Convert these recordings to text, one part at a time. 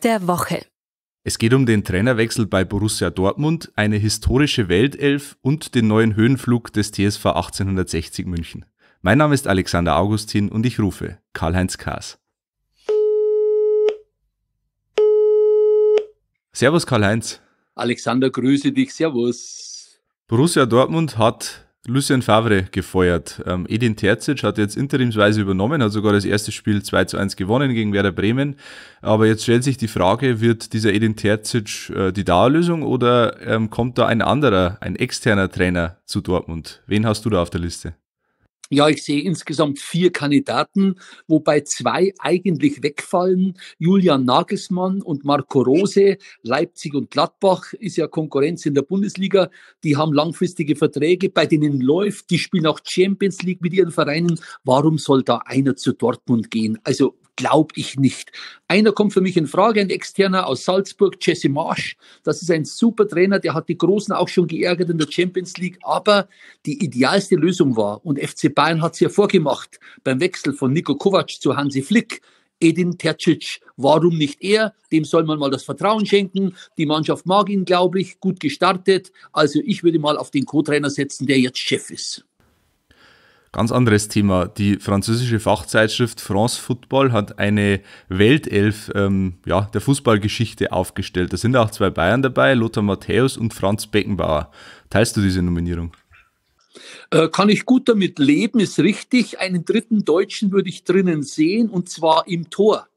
der Woche. Es geht um den Trainerwechsel bei Borussia Dortmund, eine historische Weltelf und den neuen Höhenflug des TSV 1860 München. Mein Name ist Alexander Augustin und ich rufe Karl-Heinz Kaas. Servus Karl-Heinz. Alexander, grüße dich. Servus. Borussia Dortmund hat Lucien Favre gefeuert. Ähm, Edin Terzic hat jetzt interimsweise übernommen, hat sogar das erste Spiel 2 zu 1 gewonnen gegen Werder Bremen. Aber jetzt stellt sich die Frage, wird dieser Edin Terzic äh, die Dauerlösung oder ähm, kommt da ein anderer, ein externer Trainer zu Dortmund? Wen hast du da auf der Liste? Ja, ich sehe insgesamt vier Kandidaten, wobei zwei eigentlich wegfallen. Julian Nagelsmann und Marco Rose. Leipzig und Gladbach ist ja Konkurrenz in der Bundesliga. Die haben langfristige Verträge, bei denen läuft. Die spielen auch Champions League mit ihren Vereinen. Warum soll da einer zu Dortmund gehen? Also glaube ich nicht. Einer kommt für mich in Frage, ein externer aus Salzburg, Jesse Marsch. Das ist ein super Trainer, der hat die Großen auch schon geärgert in der Champions League, aber die idealste Lösung war, und FC Bayern hat es ja vorgemacht, beim Wechsel von Nico Kovac zu Hansi Flick, Edin Terzic. Warum nicht er? Dem soll man mal das Vertrauen schenken. Die Mannschaft mag ihn, glaube ich, gut gestartet. Also ich würde mal auf den Co-Trainer setzen, der jetzt Chef ist. Ganz anderes Thema. Die französische Fachzeitschrift France Football hat eine Weltelf ähm, ja, der Fußballgeschichte aufgestellt. Da sind auch zwei Bayern dabei, Lothar Matthäus und Franz Beckenbauer. Teilst du diese Nominierung? Äh, kann ich gut damit leben, ist richtig. Einen dritten Deutschen würde ich drinnen sehen, und zwar im Tor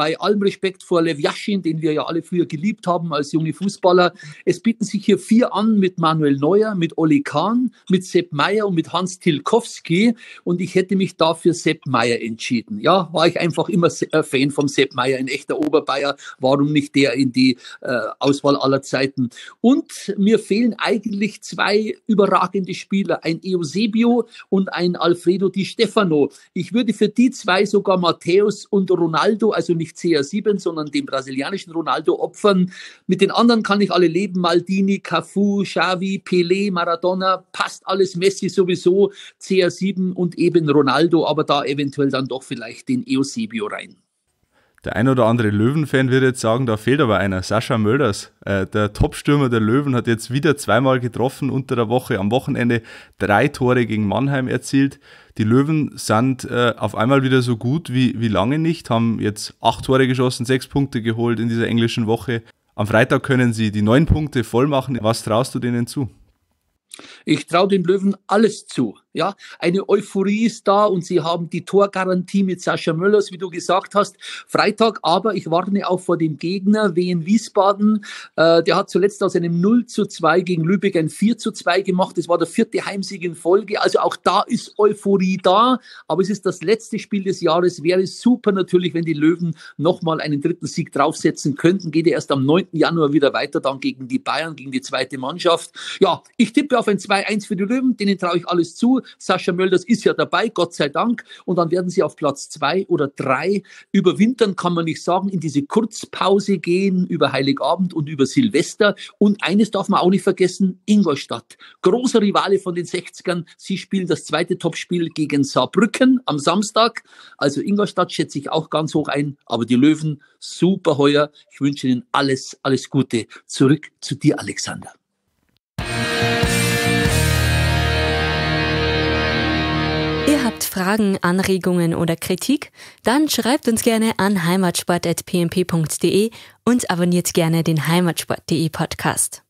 bei allem Respekt vor Lev Yashin, den wir ja alle früher geliebt haben als junge Fußballer. Es bieten sich hier vier an mit Manuel Neuer, mit Olli Kahn, mit Sepp Meyer und mit Hans Tilkowski. Und ich hätte mich dafür Sepp Meyer entschieden. Ja, war ich einfach immer äh, Fan vom Sepp Meyer, ein echter Oberbayer. Warum nicht der in die äh, Auswahl aller Zeiten? Und mir fehlen eigentlich zwei überragende Spieler, ein Eusebio und ein Alfredo Di Stefano. Ich würde für die zwei sogar Matthäus und Ronaldo, also nicht nicht CR7, sondern dem brasilianischen Ronaldo opfern. Mit den anderen kann ich alle leben. Maldini, Cafu, Xavi, Pelé, Maradona, passt alles. Messi sowieso, CR7 und eben Ronaldo, aber da eventuell dann doch vielleicht den Eusebio rein. Der ein oder andere Löwen-Fan würde jetzt sagen, da fehlt aber einer. Sascha Mölders, äh, der Topstürmer der Löwen, hat jetzt wieder zweimal getroffen unter der Woche. Am Wochenende drei Tore gegen Mannheim erzielt. Die Löwen sind äh, auf einmal wieder so gut wie, wie lange nicht, haben jetzt acht Tore geschossen, sechs Punkte geholt in dieser englischen Woche. Am Freitag können sie die neun Punkte voll machen. Was traust du denen zu? Ich traue den Löwen alles zu. Ja, eine Euphorie ist da und sie haben die Torgarantie mit Sascha Möllers, wie du gesagt hast, Freitag. Aber ich warne auch vor dem Gegner, Wien Wiesbaden. Äh, der hat zuletzt aus einem 0 zu 2 gegen Lübeck ein 4 zu 2 gemacht. Das war der vierte Heimsieg in Folge. Also auch da ist Euphorie da. Aber es ist das letzte Spiel des Jahres. Wäre super natürlich, wenn die Löwen nochmal einen dritten Sieg draufsetzen könnten. Geht ja erst am 9. Januar wieder weiter, dann gegen die Bayern, gegen die zweite Mannschaft. Ja, ich tippe auf ein 2-1 für die Löwen. Denen traue ich alles zu. Sascha Mölders ist ja dabei, Gott sei Dank. Und dann werden sie auf Platz zwei oder drei überwintern, kann man nicht sagen, in diese Kurzpause gehen über Heiligabend und über Silvester. Und eines darf man auch nicht vergessen, Ingolstadt. Großer Rivale von den 60ern. Sie spielen das zweite Topspiel gegen Saarbrücken am Samstag. Also Ingolstadt schätze ich auch ganz hoch ein. Aber die Löwen super heuer. Ich wünsche Ihnen alles, alles Gute. Zurück zu dir, Alexander. Ihr habt Fragen, Anregungen oder Kritik? Dann schreibt uns gerne an heimatsport.pmp.de und abonniert gerne den heimatsport.de Podcast.